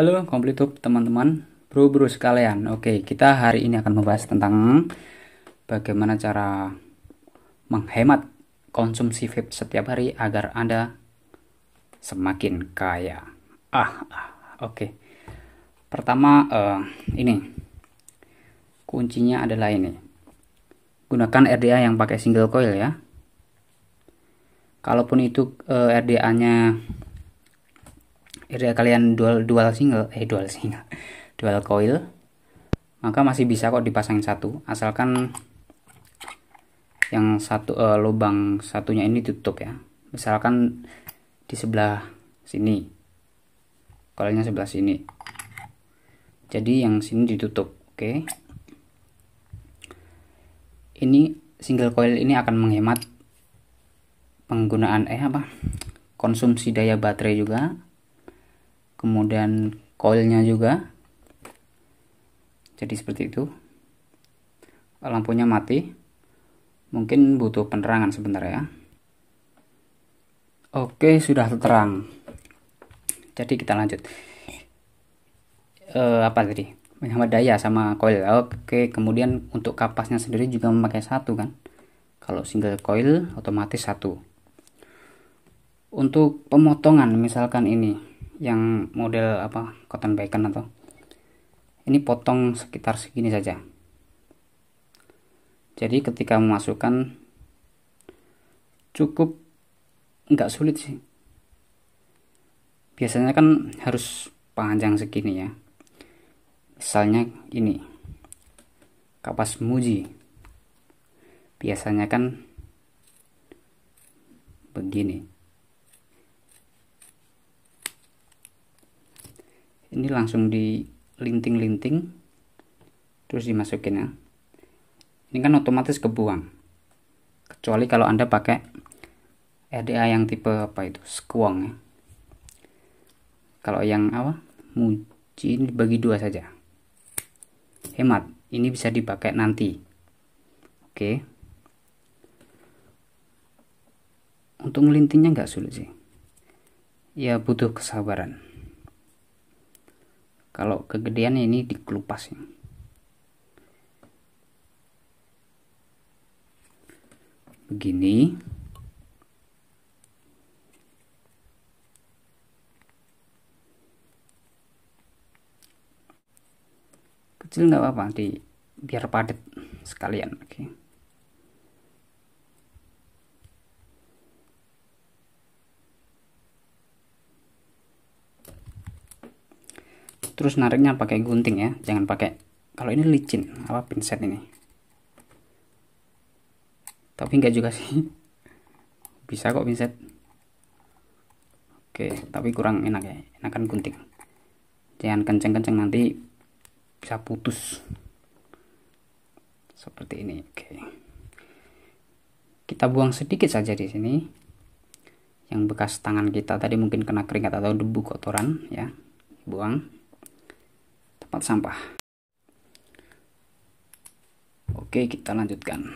Halo Komplitup teman-teman, bro-bro sekalian. Oke, kita hari ini akan membahas tentang bagaimana cara menghemat konsumsi vape setiap hari agar Anda semakin kaya. Ah, ah oke. Pertama uh, ini kuncinya adalah ini. Gunakan RDA yang pakai single coil ya. Kalaupun itu uh, eh, RDA-nya area kalian dual dual single eh dual single dual coil maka masih bisa kok dipasangin satu asalkan yang satu uh, lubang satunya ini tutup ya misalkan di sebelah sini kalinya sebelah sini jadi yang sini ditutup oke okay. ini single coil ini akan menghemat penggunaan eh apa konsumsi daya baterai juga kemudian coilnya juga jadi seperti itu lampunya mati mungkin butuh penerangan sebentar ya oke sudah terang jadi kita lanjut uh, apa tadi menghemat daya sama coil oke kemudian untuk kapasnya sendiri juga memakai satu kan kalau single coil otomatis satu untuk pemotongan misalkan ini yang model apa cotton bacon atau ini potong sekitar segini saja jadi ketika memasukkan cukup nggak sulit sih biasanya kan harus panjang segini ya misalnya ini kapas muji biasanya kan begini ini langsung di linting linting terus dimasukin ya ini kan otomatis kebuang kecuali kalau anda pakai RDA yang tipe apa itu sekuang ya kalau yang apa mungkin dibagi dua saja hemat ini bisa dipakai nanti oke untuk melintingnya nggak sulit sih ya butuh kesabaran kalau kegedean ini dikelupas ya. begini kecil nggak apa-apa di biar padat sekalian oke okay. terus nariknya pakai gunting ya jangan pakai kalau ini licin apa pinset ini tapi enggak juga sih bisa kok pinset oke tapi kurang enak ya enakan gunting jangan kenceng-kenceng nanti bisa putus seperti ini oke kita buang sedikit saja di sini yang bekas tangan kita tadi mungkin kena keringat atau debu kotoran ya buang tempat sampah. Oke, kita lanjutkan.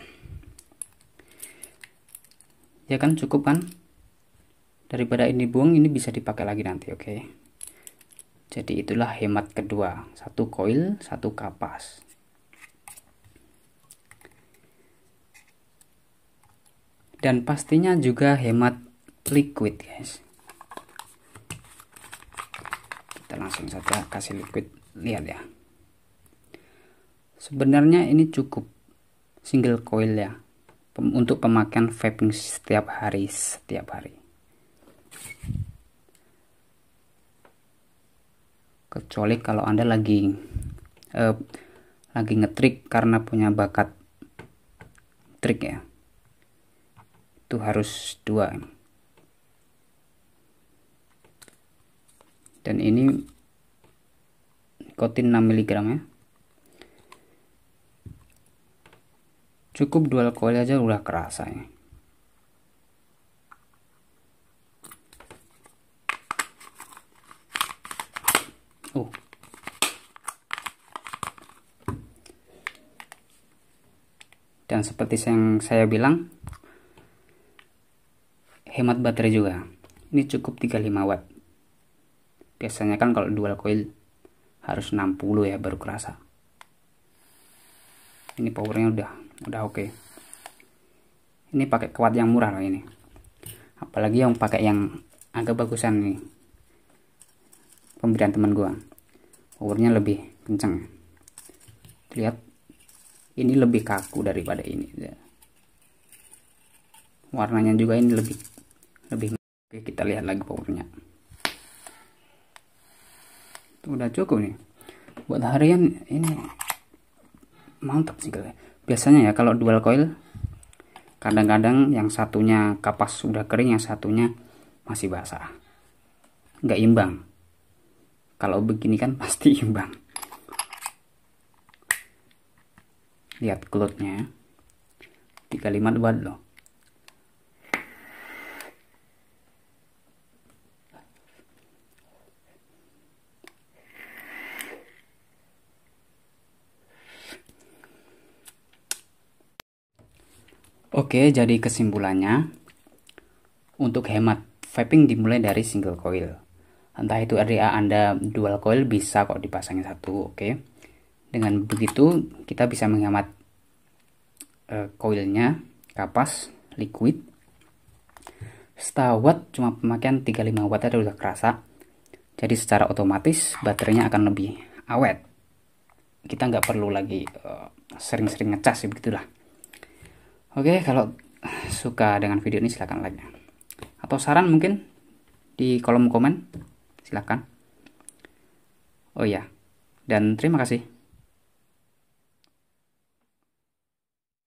Ya kan cukup kan? Daripada ini buang, ini bisa dipakai lagi nanti, oke? Jadi itulah hemat kedua, satu koil, satu kapas. Dan pastinya juga hemat liquid, guys. Kita langsung saja kasih liquid lihat ya sebenarnya ini cukup single coil ya untuk pemakaian vaping setiap hari setiap hari kecuali kalau anda lagi eh, lagi ngetrik karena punya bakat trik ya itu harus dua dan ini nikotin 6 mg ya cukup dua alkohol aja udah kerasa ya oh dan seperti yang saya bilang hemat baterai juga ini cukup 35 watt biasanya kan kalau dual coil harus 60 ya baru kerasa ini powernya udah udah oke okay. ini pakai kuat yang murah loh ini apalagi yang pakai yang agak bagusan nih pemberian teman gua powernya lebih kencang lihat ini lebih kaku daripada ini warnanya juga ini lebih lebih Oke kita lihat lagi powernya udah cukup nih buat harian ini mantap sih kali biasanya ya kalau dual coil kadang-kadang yang satunya kapas sudah kering yang satunya masih basah nggak imbang kalau begini kan pasti imbang lihat cloudnya 35 watt loh Oke, jadi kesimpulannya, untuk hemat, vaping dimulai dari single coil. Entah itu RDA Anda dual coil bisa kok dipasangin satu, oke. Dengan begitu kita bisa menghemat uh, kapas, liquid. watt cuma pemakaian 35 watt ada udah kerasa. Jadi secara otomatis baterainya akan lebih awet. Kita nggak perlu lagi eh, sering-sering uh, ngecas ya begitulah. Oke, kalau suka dengan video ini silahkan like Atau saran mungkin di kolom komen. Silahkan. Oh iya. Dan terima kasih.